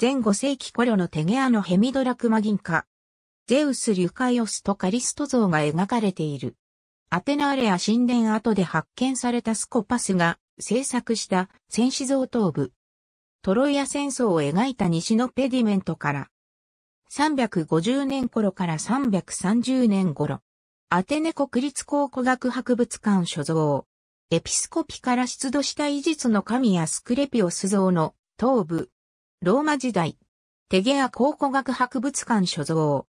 前5世紀頃のテゲアのヘミドラクマ銀貨。ゼウス・リュカイオスとカリスト像が描かれている。アテナーレア神殿跡で発見されたスコパスが制作した戦士像頭部。トロイア戦争を描いた西のペディメントから。350年頃から330年頃。アテネ国立考古学博物館所蔵。エピスコピから出土した遺実の神やスクレピオス像の頭部、ローマ時代。テゲア考古学博物館所蔵。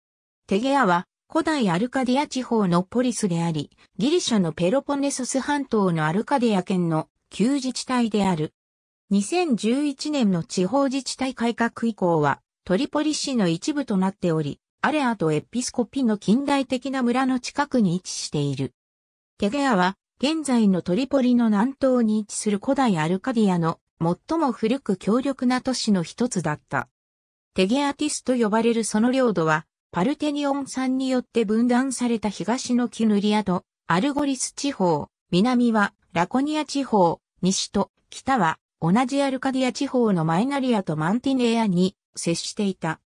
テゲアは古代アルカディア地方のポリスであり、ギリシャのペロポネソス半島のアルカディア県の旧自治体である。2011年の地方自治体改革以降は、トリポリ市の一部となっており、アレアとエピスコピの近代的な村の近くに位置している。テゲアは、現在のトリポリの南東に位置する古代アルカディアの最も古く強力な都市の一つだった。テゲアティスと呼ばれるその領土は、パルテニオン山によって分断された東のキヌリアとアルゴリス地方、南はラコニア地方、西と北は同じアルカディア地方のマイナリアとマンティネアに接していた。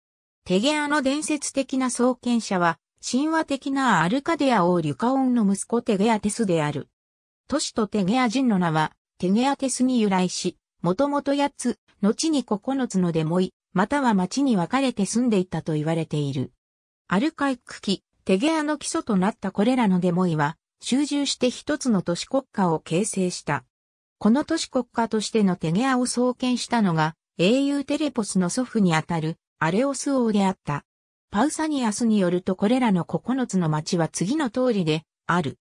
テゲアの伝説的な創建者は、神話的なアルカディア王リュカオンの息子テゲアテスである。都市とテゲア人の名は、テゲアテスに由来し、もともと八つ、後に九つのデモイ、または町に分かれて住んでいたと言われている。アルカイク期、テゲアの基礎となったこれらのデモイは、集中して一つの都市国家を形成した。この都市国家としてのテゲアを創建したのが、英雄テレポスの祖父にあたるアレオス王であった。パウサニアスによるとこれらの九つの町は次の通りである。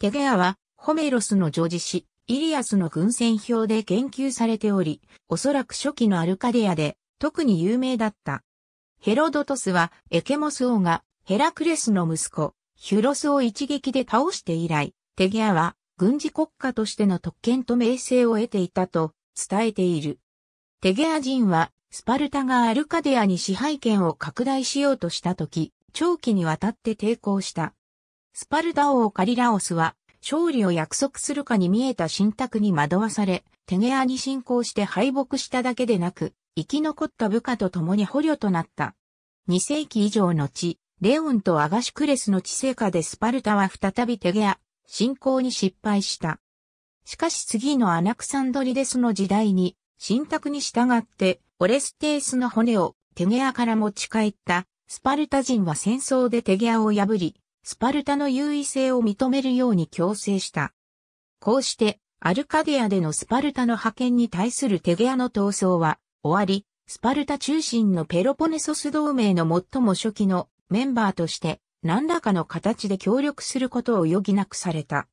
テゲアはホメロスの女児子、イリアスの軍船表で研究されており、おそらく初期のアルカディアで特に有名だった。ヘロドトスはエケモス王がヘラクレスの息子、ヒュロスを一撃で倒して以来、テゲアは軍事国家としての特権と名声を得ていたと伝えている。テゲア人はスパルタがアルカディアに支配権を拡大しようとした時、長期にわたって抵抗した。スパルタ王カリラオスは勝利を約束するかに見えた信託に惑わされ、テゲアに侵攻して敗北しただけでなく、生き残った部下と共に捕虜となった。2世紀以上の地、レオンとアガシクレスの地成下でスパルタは再びテゲア、侵攻に失敗した。しかし次のアナクサンドリデスの時代に、信託に従って、オレステースの骨をテゲアから持ち帰った、スパルタ人は戦争でテゲアを破り、スパルタの優位性を認めるように強制した。こうして、アルカディアでのスパルタの派遣に対するテゲアの闘争は終わり、スパルタ中心のペロポネソス同盟の最も初期のメンバーとして何らかの形で協力することを余儀なくされた。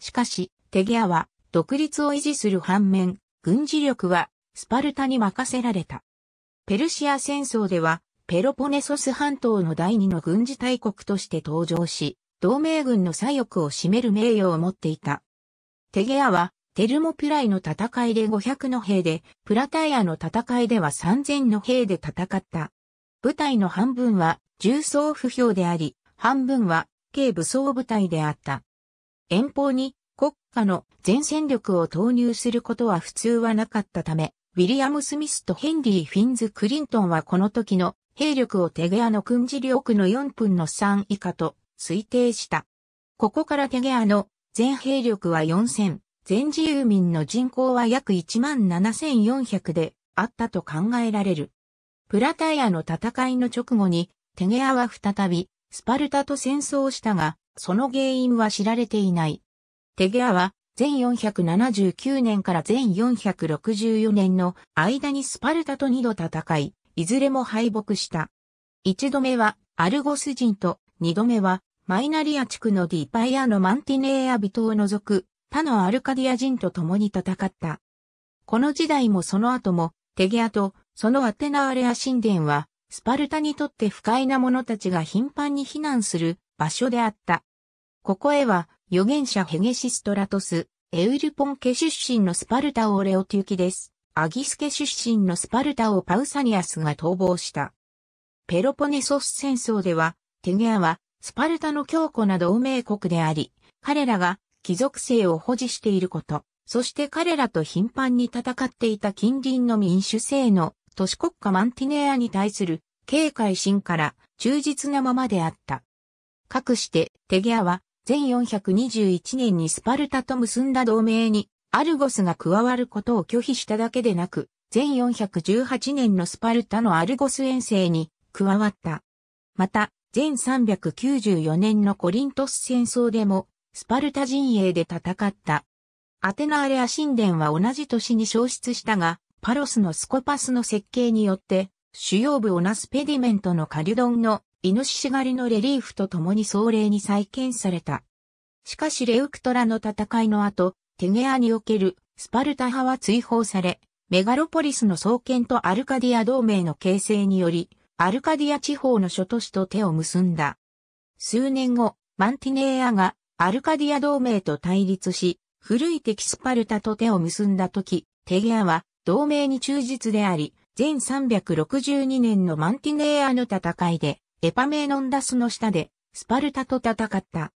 しかし、テゲアは独立を維持する反面、軍事力はスパルタに任せられた。ペルシア戦争ではペロポネソス半島の第二の軍事大国として登場し、同盟軍の左翼を占める名誉を持っていた。テゲアは、テルモピュライの戦いで500の兵で、プラタイアの戦いでは3000の兵で戦った。部隊の半分は重装不評であり、半分は軽武装部隊であった。遠方に国家の前戦力を投入することは普通はなかったため、ウィリアム・スミスとヘンリー・フィンズ・クリントンはこの時の兵力をテゲアの軍事力の4分の3以下と推定した。ここからテゲアの全兵力は4000、全自由民の人口は約17,400であったと考えられる。プラタイアの戦いの直後に、テゲアは再び、スパルタと戦争したが、その原因は知られていない。テゲアは、全479年から全464年の間にスパルタと二度戦い、いずれも敗北した。一度目はアルゴス人と、二度目はマイナリア地区のディパイアのマンティネーア人を除く他のアルカディア人と共に戦った。この時代もその後も、テゲアとそのアテナーレア神殿は、スパルタにとって不快な者たちが頻繁に避難する場所であった。ここへは、預言者ヘゲシストラトス、エウルポン家出身のスパルタオーレオテーキです。アギスケ出身のスパルタをパウサニアスが逃亡した。ペロポネソス戦争では、テゲアはスパルタの強固な同盟国であり、彼らが貴族性を保持していること、そして彼らと頻繁に戦っていた近隣の民主制の都市国家マンティネアに対する警戒心から忠実なままであった。かくしてテゲアは全421年にスパルタと結んだ同盟にアルゴスが加わることを拒否しただけでなく、全418年のスパルタのアルゴス遠征に加わった。また、全394年のコリントス戦争でも、スパルタ陣営で戦った。アテナーレア神殿は同じ年に消失したが、パロスのスコパスの設計によって、主要部オナスペディメントのカリュドンのイノシシ狩りのレリーフと共に壮麗に再建された。しかしレウクトラの戦いの後、テゲアにおけるスパルタ派は追放され、メガロポリスの創建とアルカディア同盟の形成により、アルカディア地方の諸都市と手を結んだ。数年後、マンティネーアがアルカディア同盟と対立し、古い敵スパルタと手を結んだ時、テゲアは同盟に忠実であり、全362年のマンティネーアの戦いで、エパメーノンダスの下で、スパルタと戦った。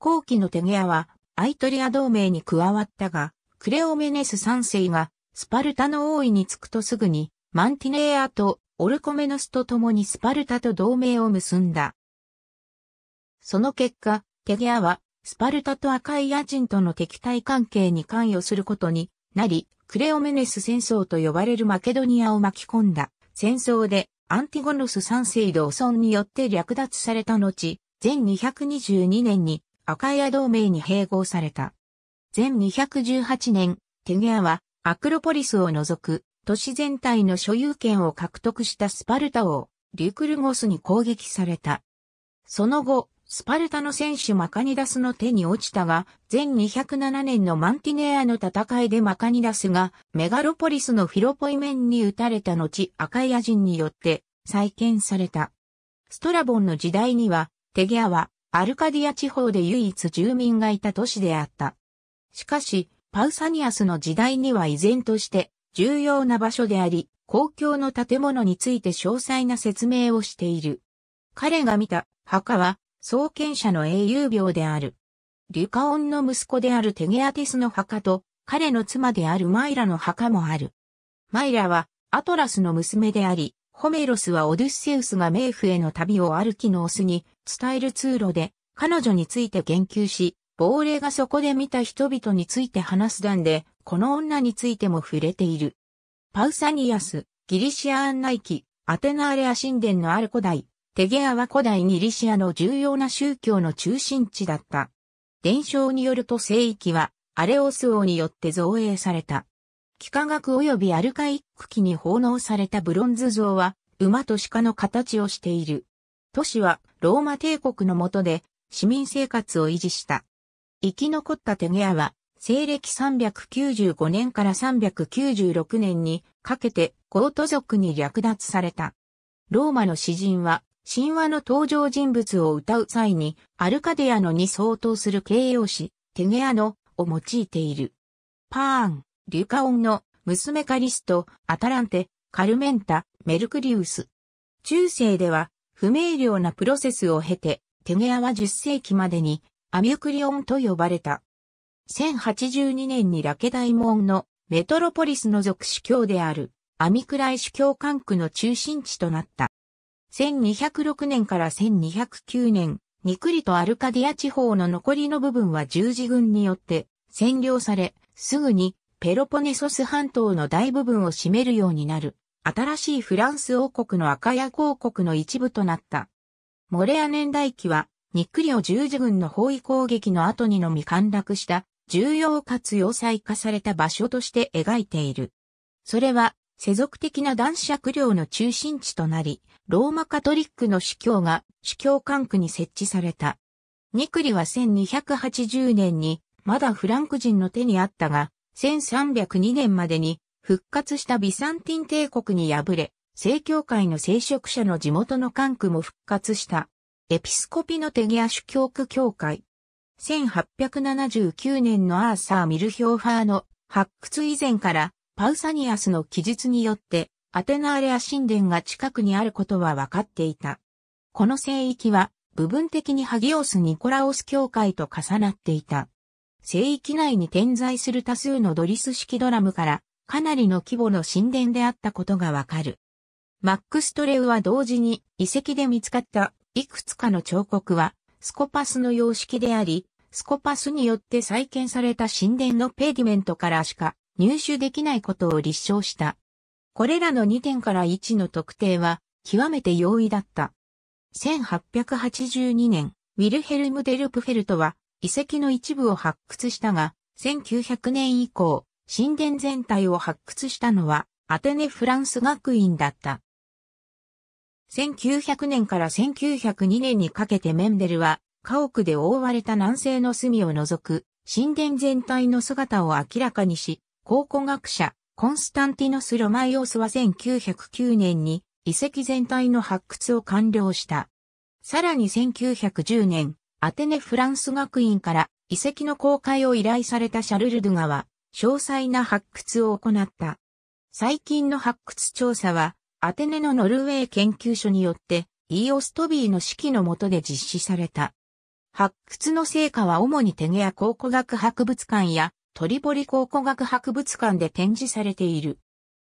後期のテゲアは、アイトリア同盟に加わったが、クレオメネス3世がスパルタの王位に着くとすぐに、マンティネアとオルコメノスと共にスパルタと同盟を結んだ。その結果、テゲアは、スパルタとアカイア人との敵対関係に関与することになり、クレオメネス戦争と呼ばれるマケドニアを巻き込んだ戦争で、アンティゴノス3世同村によって略奪された後、全222年に赤谷同盟に併合された。前218年、テゲアはアクロポリスを除く都市全体の所有権を獲得したスパルタ王、リュクルゴスに攻撃された。その後、スパルタの戦士マカニダスの手に落ちたが、全207年のマンティネアの戦いでマカニダスがメガロポリスのフィロポイ面に撃たれた後赤谷人によって再建された。ストラボンの時代には、テゲアはアルカディア地方で唯一住民がいた都市であった。しかし、パウサニアスの時代には依然として重要な場所であり、公共の建物について詳細な説明をしている。彼が見た墓は創建者の英雄病である。リュカオンの息子であるテゲアテスの墓と彼の妻であるマイラの墓もある。マイラはアトラスの娘であり、ホメロスはオデュッセウスが冥府への旅を歩きのオスに伝える通路で彼女について言及し、亡霊がそこで見た人々について話す段で、この女についても触れている。パウサニアス、ギリシア案内記、アテナーレア神殿のある古代、テゲアは古代ギリシアの重要な宗教の中心地だった。伝承によると聖域は、アレオス王によって造営された。幾何学及びアルカイック期に奉納されたブロンズ像は、馬と鹿の形をしている。都市はローマ帝国の下で市民生活を維持した。生き残ったテゲアは、西暦395年から396年にかけてゴート族に略奪された。ローマの詩人は、神話の登場人物を歌う際に、アルカデアのに相当する形容詞、テゲアのを用いている。パーン、リュカオンの娘カリスト、アタランテ、カルメンタ、メルクリウス。中世では不明瞭なプロセスを経て、テゲアは10世紀までにアミュクリオンと呼ばれた。1082年にラケダイモンのメトロポリスの属主教であるアミクライ主教管区の中心地となった。1206年から1209年、ニクリとアルカディア地方の残りの部分は十字軍によって占領され、すぐにペロポネソス半島の大部分を占めるようになる、新しいフランス王国の赤屋公国の一部となった。モレア年代記は、ニックリオ十字軍の包囲攻撃の後にのみ陥落した重要かつ要塞化された場所として描いている。それは世俗的な男爵領の中心地となり、ローマカトリックの司教が司教管区に設置された。ニクリは1280年にまだフランク人の手にあったが、1302年までに復活したビサンティン帝国に敗れ、正教会の聖職者の地元の管区も復活した。エピスコピノテギア主教区教会。1879年のアーサー・ミルヒョーファーの発掘以前からパウサニアスの記述によってアテナーレア神殿が近くにあることは分かっていた。この聖域は部分的にハギオス・ニコラオス教会と重なっていた。聖域内に点在する多数のドリス式ドラムからかなりの規模の神殿であったことがわかる。マックストレウは同時に遺跡で見つかったいくつかの彫刻はスコパスの様式であり、スコパスによって再建された神殿のペーディメントからしか入手できないことを立証した。これらの2点から1の特定は極めて容易だった。1882年、ウィルヘルム・デルプフェルトは遺跡の一部を発掘したが、1900年以降、神殿全体を発掘したのは、アテネ・フランス学院だった。1900年から1902年にかけてメンデルは、家屋で覆われた南西の隅を除く、神殿全体の姿を明らかにし、考古学者、コンスタンティノス・ロマイオスは1909年に遺跡全体の発掘を完了した。さらに1910年、アテネフランス学院から遺跡の公開を依頼されたシャルル・ドゥガは、詳細な発掘を行った。最近の発掘調査は、アテネのノルウェー研究所によって、イーオストビーの指揮の下で実施された。発掘の成果は主にテゲア考古学博物館やトリポリ考古学博物館で展示されている。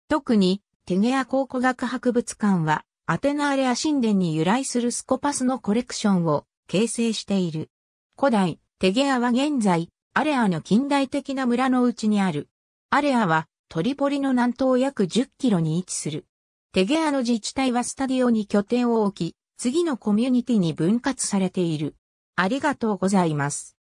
特にテゲア考古学博物館はアテナーレア神殿に由来するスコパスのコレクションを形成している。古代、テゲアは現在、アレアの近代的な村のうちにある。アレアはトリポリの南東約10キロに位置する。テゲアの自治体はスタディオに拠点を置き、次のコミュニティに分割されている。ありがとうございます。